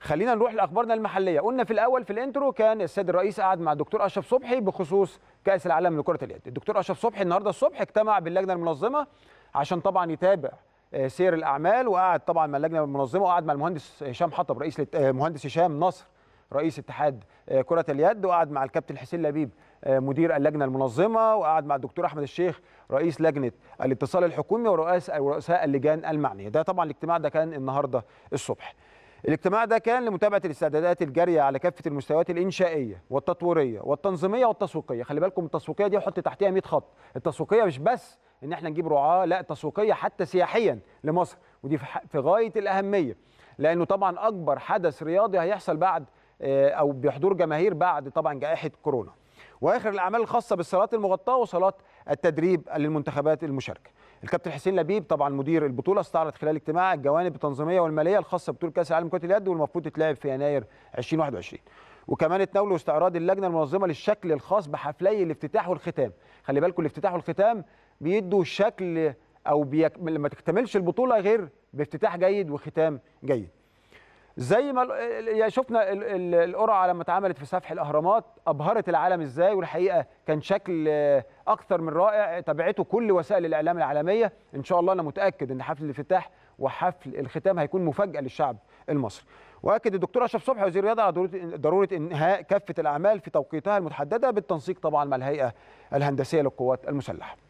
خلينا نروح لاخبارنا المحليه قلنا في الاول في الانترو كان السيد الرئيس قعد مع الدكتور اشرف صبحي بخصوص كاس العالم لكره اليد الدكتور اشرف صبحي النهارده الصبح اجتمع باللجنه المنظمه عشان طبعا يتابع آه، سير الاعمال وقعد طبعا مع اللجنه المنظمه وقعد مع المهندس هشام حطب رئيس المهندس آه، مهندس هشام نصر رئيس اتحاد آه، كره اليد وقعد مع الكابتن حسين لبيب مدير اللجنه المنظمه وقعد مع الدكتور احمد الشيخ رئيس لجنه الاتصال الحكومي ورؤساء اللجان المعنيه ده طبعا الاجتماع ده كان النهارده الصبح الاجتماع ده كان لمتابعه الاستعدادات الجاريه على كافه المستويات الانشائيه والتطويريه والتنظيميه والتسويقيه خلي بالكم التسويقيه دي حط تحتها 100 خط التسويقيه مش بس ان احنا نجيب رعاه لا التسويقيه حتى سياحيا لمصر ودي في غايه الاهميه لانه طبعا اكبر حدث رياضي هيحصل بعد آه، او بحضور جماهير بعد طبعا جائحه كورونا واخر الاعمال الخاصه بالصالات المغطاه وصالات التدريب للمنتخبات المشاركه. الكابتن حسين لبيب طبعا مدير البطوله استعرض خلال اجتماع الجوانب التنظيميه والماليه الخاصه ببطوله كاس العالم كره اليد والمفروض تتلعب في يناير 2021. وكمان اتناولوا استعراض اللجنه المنظمه للشكل الخاص بحفلي الافتتاح والختام خلي بالكم الافتتاح والختام بيدوا شكل او بيك... ما تكتملش البطوله غير بافتتاح جيد وختام جيد زي ما يعني شفنا القرعه لما اتعملت في سفح الاهرامات ابهرت العالم ازاي والحقيقه كان شكل آه، اكثر من رائع تابعته كل وسائل الاعلام العالميه ان شاء الله انا متاكد ان حفل الافتتاح وحفل الختام هيكون مفاجاه للشعب المصري واكد الدكتور اشرف صبحي وزير الرياضه على ضروره انهاء كافه الاعمال في توقيتها المتحدده بالتنسيق طبعا مع الهيئه الهندسيه للقوات المسلحه